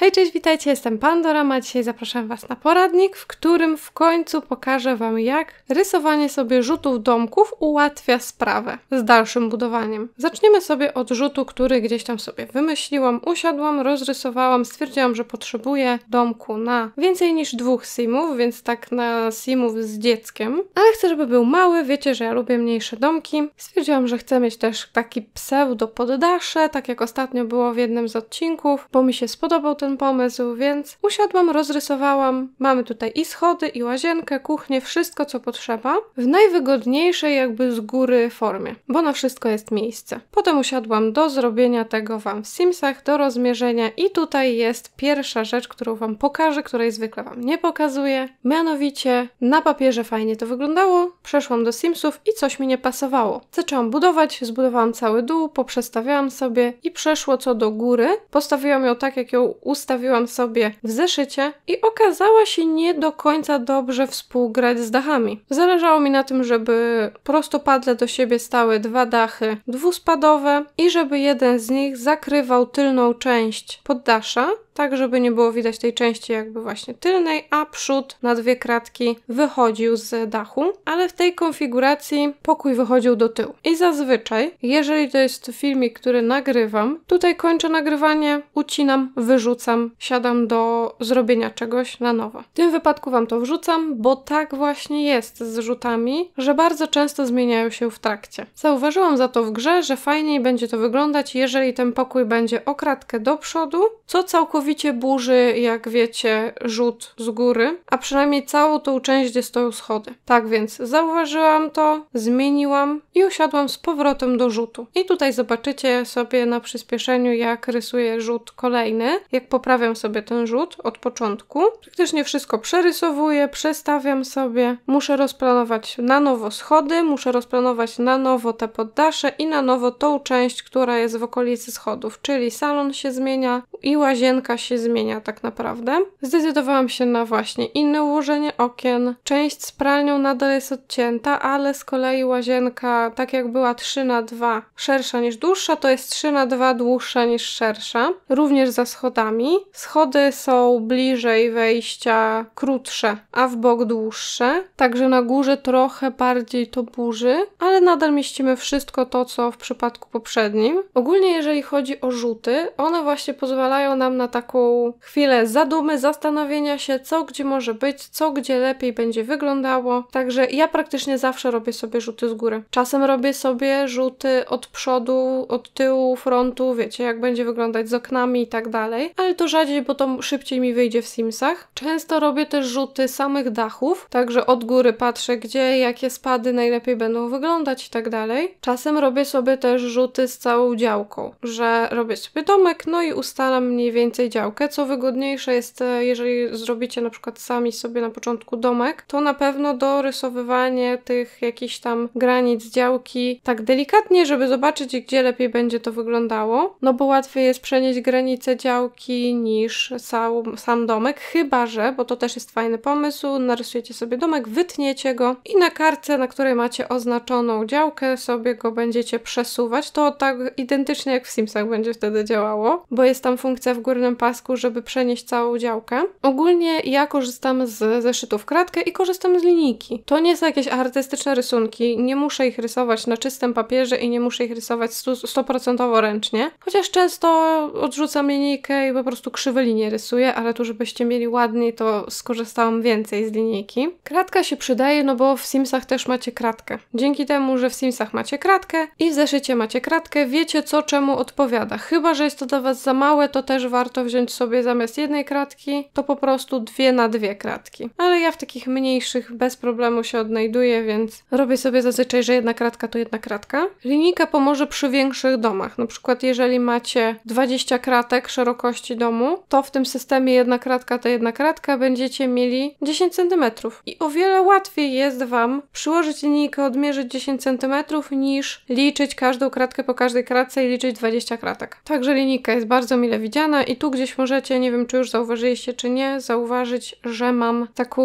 Hej, cześć, witajcie, jestem Pandora, a dzisiaj zapraszam Was na poradnik, w którym w końcu pokażę Wam, jak rysowanie sobie rzutów domków ułatwia sprawę z dalszym budowaniem. Zaczniemy sobie od rzutu, który gdzieś tam sobie wymyśliłam, usiadłam, rozrysowałam, stwierdziłam, że potrzebuję domku na więcej niż dwóch simów, więc tak na simów z dzieckiem, ale chcę, żeby był mały, wiecie, że ja lubię mniejsze domki. Stwierdziłam, że chcę mieć też taki pseudo poddasze, tak jak ostatnio było w jednym z odcinków, bo mi się spodobał ten ten pomysł, więc usiadłam, rozrysowałam. Mamy tutaj i schody, i łazienkę, kuchnię, wszystko co potrzeba w najwygodniejszej jakby z góry formie, bo na wszystko jest miejsce. Potem usiadłam do zrobienia tego Wam w Simsach, do rozmierzenia i tutaj jest pierwsza rzecz, którą Wam pokażę, której zwykle Wam nie pokazuję. Mianowicie na papierze fajnie to wyglądało, przeszłam do Simsów i coś mi nie pasowało. Zaczęłam budować, zbudowałam cały dół, poprzestawiałam sobie i przeszło co do góry. Postawiłam ją tak, jak ją ustawiłam ustawiłam sobie w zeszycie i okazała się nie do końca dobrze współgrać z dachami. Zależało mi na tym, żeby prostopadle do siebie stały dwa dachy dwuspadowe i żeby jeden z nich zakrywał tylną część poddasza, tak żeby nie było widać tej części jakby właśnie tylnej, a przód na dwie kratki wychodził z dachu, ale w tej konfiguracji pokój wychodził do tyłu. I zazwyczaj, jeżeli to jest filmik, który nagrywam, tutaj kończę nagrywanie, ucinam, wyrzucam, siadam do zrobienia czegoś na nowo. W tym wypadku Wam to wrzucam, bo tak właśnie jest z rzutami, że bardzo często zmieniają się w trakcie. Zauważyłam za to w grze, że fajniej będzie to wyglądać, jeżeli ten pokój będzie o kratkę do przodu, co całkowicie całkowicie burzy, jak wiecie, rzut z góry, a przynajmniej całą tą część, gdzie stoją schody. Tak więc zauważyłam to, zmieniłam i usiadłam z powrotem do rzutu. I tutaj zobaczycie sobie na przyspieszeniu, jak rysuję rzut kolejny, jak poprawiam sobie ten rzut od początku. Praktycznie wszystko przerysowuję, przestawiam sobie, muszę rozplanować na nowo schody, muszę rozplanować na nowo te poddasze i na nowo tą część, która jest w okolicy schodów, czyli salon się zmienia i łazienka się zmienia tak naprawdę. Zdecydowałam się na właśnie inne ułożenie okien. Część z pralnią nadal jest odcięta, ale z kolei łazienka, tak jak była 3 na 2 szersza niż dłuższa, to jest 3 na 2 dłuższa niż szersza. Również za schodami. Schody są bliżej wejścia krótsze, a w bok dłuższe. Także na górze trochę bardziej to burzy, ale nadal mieścimy wszystko to, co w przypadku poprzednim. Ogólnie jeżeli chodzi o rzuty, one właśnie pozwalają nam na tak taką chwilę zadumy, zastanowienia się, co gdzie może być, co gdzie lepiej będzie wyglądało. Także ja praktycznie zawsze robię sobie rzuty z góry. Czasem robię sobie rzuty od przodu, od tyłu, frontu, wiecie, jak będzie wyglądać z oknami i tak dalej, ale to rzadziej, bo to szybciej mi wyjdzie w Simsach. Często robię też rzuty samych dachów, także od góry patrzę, gdzie, jakie spady najlepiej będą wyglądać i tak dalej. Czasem robię sobie też rzuty z całą działką, że robię sobie domek, no i ustalam mniej więcej działkę. Co wygodniejsze jest, e, jeżeli zrobicie na przykład sami sobie na początku domek, to na pewno dorysowywanie tych jakichś tam granic działki tak delikatnie, żeby zobaczyć, gdzie lepiej będzie to wyglądało. No bo łatwiej jest przenieść granice działki niż sam, sam domek, chyba że, bo to też jest fajny pomysł, narysujecie sobie domek, wytniecie go i na kartce, na której macie oznaczoną działkę, sobie go będziecie przesuwać. To tak identycznie jak w Simsach będzie wtedy działało, bo jest tam funkcja w górnym pasku, żeby przenieść całą działkę. Ogólnie ja korzystam z zeszytów kratkę i korzystam z linijki. To nie są jakieś artystyczne rysunki, nie muszę ich rysować na czystym papierze i nie muszę ich rysować 100% ręcznie, chociaż często odrzucam linijkę i po prostu krzywe linie rysuję, ale tu żebyście mieli ładniej, to skorzystałam więcej z linijki. Kratka się przydaje, no bo w Simsach też macie kratkę. Dzięki temu, że w Simsach macie kratkę i w zeszycie macie kratkę, wiecie co czemu odpowiada. Chyba, że jest to dla Was za małe, to też warto wziąć sobie zamiast jednej kratki, to po prostu dwie na dwie kratki. Ale ja w takich mniejszych bez problemu się odnajduję, więc robię sobie zazwyczaj, że jedna kratka to jedna kratka. Linijka pomoże przy większych domach. Na przykład jeżeli macie 20 kratek szerokości domu, to w tym systemie jedna kratka to jedna kratka będziecie mieli 10 cm. I o wiele łatwiej jest Wam przyłożyć linijkę, odmierzyć 10 cm niż liczyć każdą kratkę po każdej kratce i liczyć 20 kratek. Także linijka jest bardzo mile widziana i tu, gdzie gdzieś możecie, nie wiem czy już zauważyliście czy nie, zauważyć, że mam taką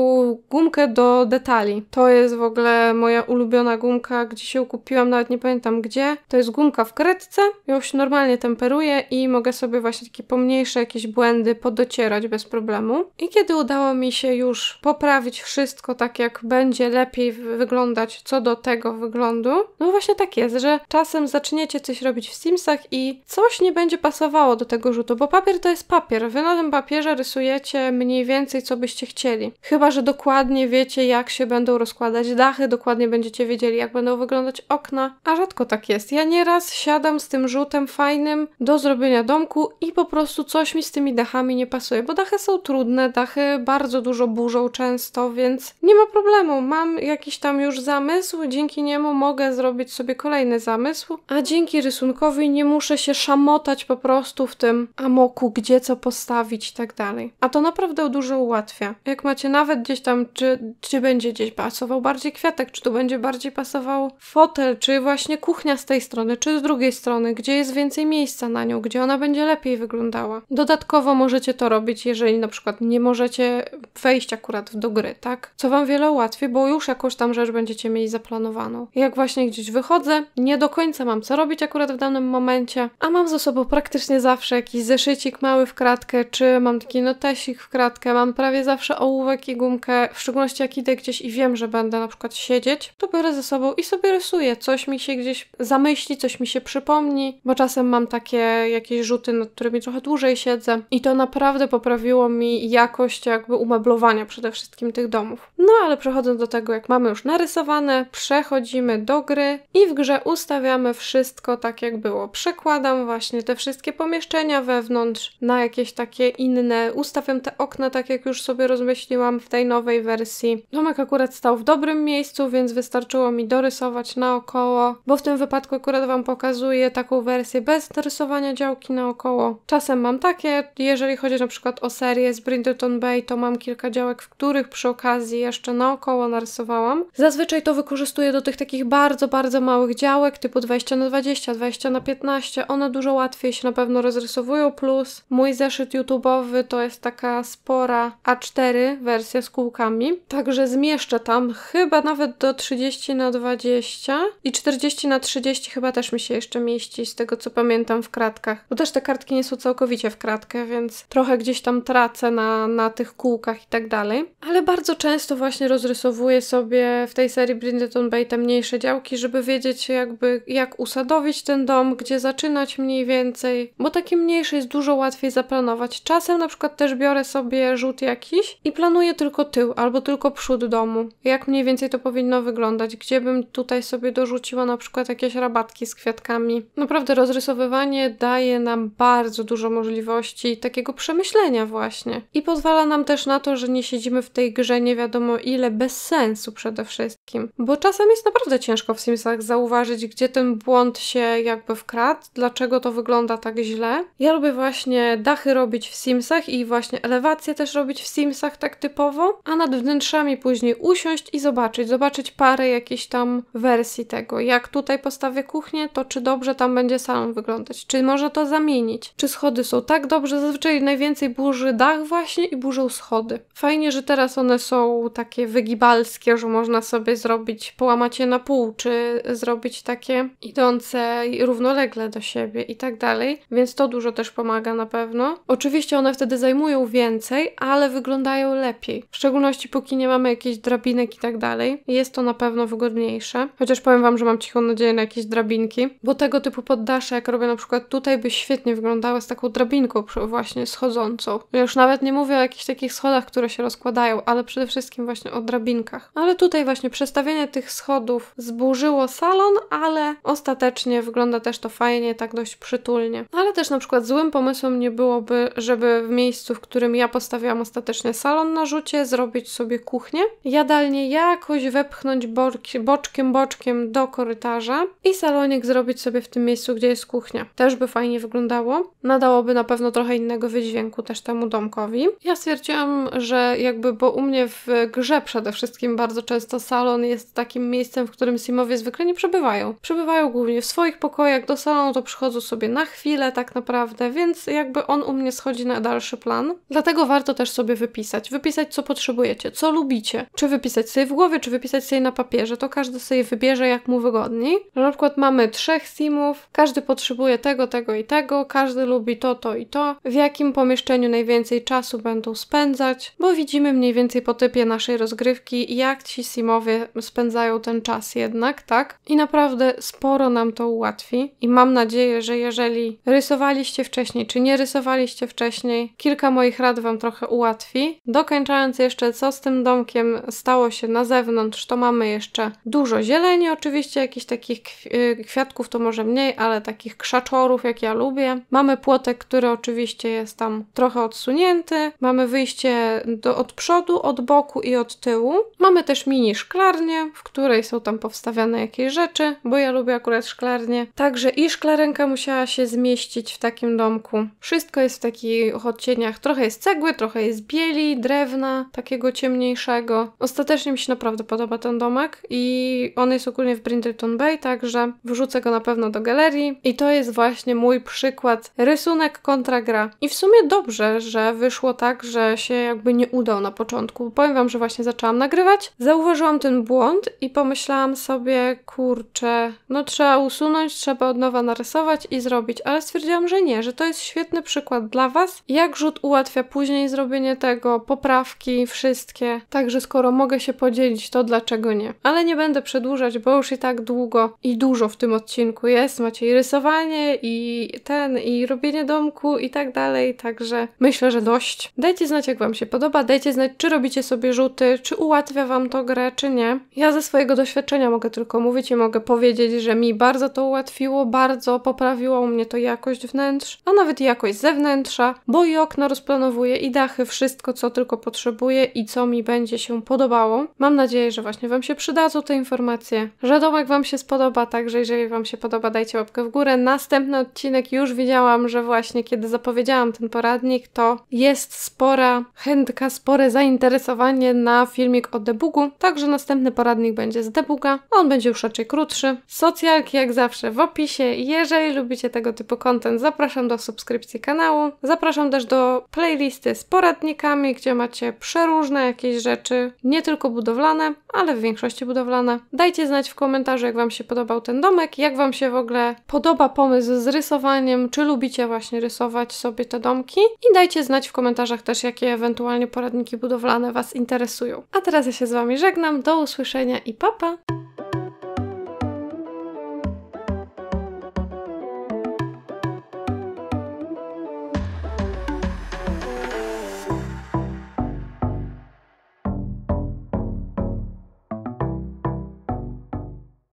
gumkę do detali. To jest w ogóle moja ulubiona gumka, gdzie się kupiłam, nawet nie pamiętam gdzie. To jest gumka w kredce, ją się normalnie temperuję i mogę sobie właśnie takie pomniejsze jakieś błędy podocierać bez problemu. I kiedy udało mi się już poprawić wszystko tak jak będzie lepiej wyglądać co do tego wyglądu, no właśnie tak jest, że czasem zaczniecie coś robić w Simsach i coś nie będzie pasowało do tego rzutu, bo papier to jest papier. Wy na tym papierze rysujecie mniej więcej, co byście chcieli. Chyba, że dokładnie wiecie, jak się będą rozkładać dachy, dokładnie będziecie wiedzieli, jak będą wyglądać okna, a rzadko tak jest. Ja nieraz siadam z tym rzutem fajnym do zrobienia domku i po prostu coś mi z tymi dachami nie pasuje, bo dachy są trudne, dachy bardzo dużo burzą często, więc nie ma problemu. Mam jakiś tam już zamysł, dzięki niemu mogę zrobić sobie kolejny zamysł, a dzięki rysunkowi nie muszę się szamotać po prostu w tym amoku, gdzie gdzie co postawić i tak dalej. A to naprawdę dużo ułatwia. Jak macie nawet gdzieś tam, czy, czy będzie gdzieś pasował bardziej kwiatek, czy tu będzie bardziej pasował fotel, czy właśnie kuchnia z tej strony, czy z drugiej strony, gdzie jest więcej miejsca na nią, gdzie ona będzie lepiej wyglądała. Dodatkowo możecie to robić, jeżeli na przykład nie możecie wejść akurat do gry, tak? Co wam wiele ułatwi, bo już jakąś tam rzecz będziecie mieli zaplanowaną. Jak właśnie gdzieś wychodzę, nie do końca mam co robić akurat w danym momencie, a mam ze sobą praktycznie zawsze jakiś zeszycik mały, w kratkę, czy mam taki notesik w kratkę, mam prawie zawsze ołówek i gumkę, w szczególności jak idę gdzieś i wiem, że będę na przykład siedzieć, to biorę ze sobą i sobie rysuję. Coś mi się gdzieś zamyśli, coś mi się przypomni, bo czasem mam takie jakieś rzuty, nad którymi trochę dłużej siedzę i to naprawdę poprawiło mi jakość jakby umeblowania przede wszystkim tych domów. No ale przechodząc do tego, jak mamy już narysowane, przechodzimy do gry i w grze ustawiamy wszystko tak jak było. Przekładam właśnie te wszystkie pomieszczenia wewnątrz na jakieś takie inne. Ustawiam te okna tak, jak już sobie rozmyśliłam w tej nowej wersji. Domek akurat stał w dobrym miejscu, więc wystarczyło mi dorysować naokoło, bo w tym wypadku akurat Wam pokazuję taką wersję bez narysowania działki naokoło. Czasem mam takie, jeżeli chodzi na przykład o serię z Brindleton Bay, to mam kilka działek, w których przy okazji jeszcze naokoło narysowałam. Zazwyczaj to wykorzystuję do tych takich bardzo, bardzo małych działek, typu 20 na 20 20 na 15 One dużo łatwiej się na pewno rozrysowują, plus Mój zeszyt YouTube'owy to jest taka spora A4 wersja z kółkami, także zmieszczę tam chyba nawet do 30 na 20 i 40 na 30 chyba też mi się jeszcze mieści z tego co pamiętam w kratkach, bo też te kartki nie są całkowicie w kratkę, więc trochę gdzieś tam tracę na, na tych kółkach i tak dalej. Ale bardzo często właśnie rozrysowuję sobie w tej serii Brindleton Bay te mniejsze działki, żeby wiedzieć jakby jak usadowić ten dom, gdzie zaczynać mniej więcej, bo taki mniejszy jest dużo łatwiej łatwiej zaplanować. Czasem na przykład też biorę sobie rzut jakiś i planuję tylko tył albo tylko przód domu. Jak mniej więcej to powinno wyglądać, gdzie bym tutaj sobie dorzuciła na przykład jakieś rabatki z kwiatkami. Naprawdę rozrysowywanie daje nam bardzo dużo możliwości takiego przemyślenia właśnie. I pozwala nam też na to, że nie siedzimy w tej grze nie wiadomo ile bez sensu przede wszystkim. Bo czasem jest naprawdę ciężko w Simsach zauważyć, gdzie ten błąd się jakby wkradł, dlaczego to wygląda tak źle. Ja lubię właśnie dachy robić w Simsach i właśnie elewację też robić w Simsach tak typowo, a nad wnętrzami później usiąść i zobaczyć, zobaczyć parę jakichś tam wersji tego. Jak tutaj postawię kuchnię, to czy dobrze tam będzie salon wyglądać, czy może to zamienić, czy schody są tak dobrze, zazwyczaj najwięcej burzy dach właśnie i burzą schody. Fajnie, że teraz one są takie wygibalskie, że można sobie zrobić, połamać je na pół, czy zrobić takie idące równolegle do siebie i tak dalej, więc to dużo też pomaga na pewno pewno. Oczywiście one wtedy zajmują więcej, ale wyglądają lepiej. W szczególności póki nie mamy jakichś drabinek i tak dalej. Jest to na pewno wygodniejsze. Chociaż powiem Wam, że mam cichą nadzieję na jakieś drabinki, bo tego typu poddasze, jak robię na przykład tutaj, by świetnie wyglądały z taką drabinką właśnie schodzącą. już nawet nie mówię o jakichś takich schodach, które się rozkładają, ale przede wszystkim właśnie o drabinkach. Ale tutaj właśnie przestawienie tych schodów zburzyło salon, ale ostatecznie wygląda też to fajnie, tak dość przytulnie. Ale też na przykład złym pomysłem nie byłoby, żeby w miejscu, w którym ja postawiłam ostatecznie salon na rzucie, zrobić sobie kuchnię, jadalnię jakoś wepchnąć borki, boczkiem, boczkiem do korytarza i salonik zrobić sobie w tym miejscu, gdzie jest kuchnia. Też by fajnie wyglądało. Nadałoby na pewno trochę innego wydźwięku też temu domkowi. Ja stwierdziłam, że jakby, bo u mnie w grze przede wszystkim bardzo często salon jest takim miejscem, w którym simowie zwykle nie przebywają. Przebywają głównie w swoich pokojach, do salonu to przychodzą sobie na chwilę tak naprawdę, więc jakby on u mnie schodzi na dalszy plan. Dlatego warto też sobie wypisać. Wypisać, co potrzebujecie, co lubicie. Czy wypisać sobie w głowie, czy wypisać sobie na papierze. To każdy sobie wybierze, jak mu wygodniej. na przykład mamy trzech simów, każdy potrzebuje tego, tego i tego, każdy lubi to, to i to. W jakim pomieszczeniu najwięcej czasu będą spędzać, bo widzimy mniej więcej po typie naszej rozgrywki, jak ci simowie spędzają ten czas jednak, tak? I naprawdę sporo nam to ułatwi. I mam nadzieję, że jeżeli rysowaliście wcześniej, czy nie rysowaliście, rysowaliście wcześniej. Kilka moich rad Wam trochę ułatwi. Dokończając jeszcze, co z tym domkiem stało się na zewnątrz, to mamy jeszcze dużo zieleni, oczywiście jakichś takich y, kwiatków to może mniej, ale takich krzaczorów, jak ja lubię. Mamy płotek, który oczywiście jest tam trochę odsunięty. Mamy wyjście do, od przodu, od boku i od tyłu. Mamy też mini szklarnię, w której są tam powstawiane jakieś rzeczy, bo ja lubię akurat szklarnię. Także i szklarenka musiała się zmieścić w takim domku. Wszystko jest w takich odcieniach. Trochę jest cegły, trochę jest bieli, drewna, takiego ciemniejszego. Ostatecznie mi się naprawdę podoba ten domek i on jest ogólnie w Brindleton Bay, także wrzucę go na pewno do galerii. I to jest właśnie mój przykład rysunek kontra gra. I w sumie dobrze, że wyszło tak, że się jakby nie udał na początku. Powiem wam, że właśnie zaczęłam nagrywać, zauważyłam ten błąd i pomyślałam sobie, kurczę, no trzeba usunąć, trzeba od nowa narysować i zrobić, ale stwierdziłam, że nie, że to jest świetny przykład dla Was, jak rzut ułatwia później zrobienie tego, poprawki, wszystkie. Także skoro mogę się podzielić, to dlaczego nie? Ale nie będę przedłużać, bo już i tak długo i dużo w tym odcinku jest. Macie i rysowanie, i ten, i robienie domku, i tak dalej. Także myślę, że dość. Dajcie znać, jak Wam się podoba. Dajcie znać, czy robicie sobie rzuty, czy ułatwia Wam to grę, czy nie. Ja ze swojego doświadczenia mogę tylko mówić i mogę powiedzieć, że mi bardzo to ułatwiło, bardzo poprawiło mnie to jakość wnętrz, a nawet jakość korzystać ze wnętrza, bo i okna rozplanowuję, i dachy, wszystko co tylko potrzebuję i co mi będzie się podobało. Mam nadzieję, że właśnie Wam się przydadzą te informacje, że domek Wam się spodoba, także jeżeli Wam się podoba, dajcie łapkę w górę. Następny odcinek już widziałam, że właśnie kiedy zapowiedziałam ten poradnik, to jest spora chętka, spore zainteresowanie na filmik o debugu, także następny poradnik będzie z debuga, on będzie już raczej krótszy. Socjalki jak zawsze w opisie. Jeżeli lubicie tego typu content, zapraszam do subskrypcji kanału. Zapraszam też do playlisty z poradnikami, gdzie macie przeróżne jakieś rzeczy, nie tylko budowlane, ale w większości budowlane. Dajcie znać w komentarzu, jak Wam się podobał ten domek, jak Wam się w ogóle podoba pomysł z rysowaniem, czy lubicie właśnie rysować sobie te domki i dajcie znać w komentarzach też, jakie ewentualnie poradniki budowlane Was interesują. A teraz ja się z Wami żegnam, do usłyszenia i papa. Pa.